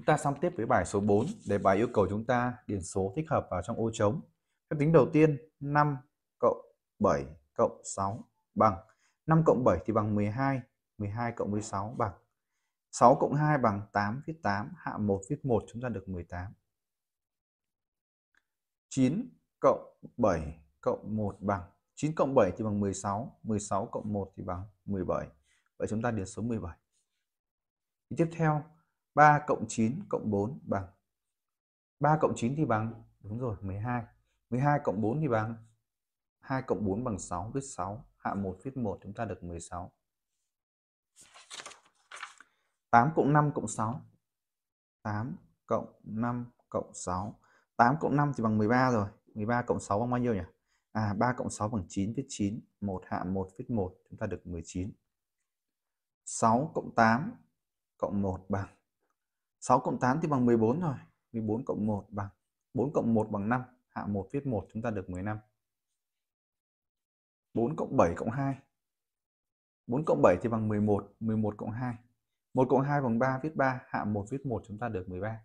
Chúng ta sang tiếp với bài số 4, đề bài yêu cầu chúng ta điền số thích hợp vào trong ô trống. Phép tính đầu tiên 5 cộng 7 cộng 6 bằng 5 cộng 7 thì bằng 12, 12 cộng 16 bằng 6 cộng 2 bằng 8 viết 8, hạ 1 viết 1 chúng ta được 18. 9 cộng 7 cộng 1 bằng 9 cộng 7 thì bằng 16, 16 cộng 1 thì bằng 17. Vậy chúng ta điền số 17. Thì tiếp theo 3 cộng 9 cộng 4 bằng 3 cộng 9 thì bằng đúng rồi 12 12 cộng 4 thì bằng 2 cộng 4 bằng 6 viết 6 hạ 1 viết 1 chúng ta được 16 8 cộng 5 cộng 6 8 cộng 5 cộng 6 8 cộng 5 thì bằng 13 rồi 13 cộng 6 bằng bao nhiêu nhỉ À 3 cộng 6 bằng 9 viết 9 1 hạ 1 viết 1 chúng ta được 19 6 cộng 8 cộng 1 bằng 6 cộng 8 thì bằng 14 rồi. 14 cộng 1 bằng 4 cộng 1 bằng 5. Hạ 1 viết 1 chúng ta được 15. 4 cộng 7 cộng 2. 4 cộng 7 thì bằng 11. 11 cộng 2. 1 cộng 2 bằng 3 viết 3. Hạ 1 viết 1 chúng ta được 13.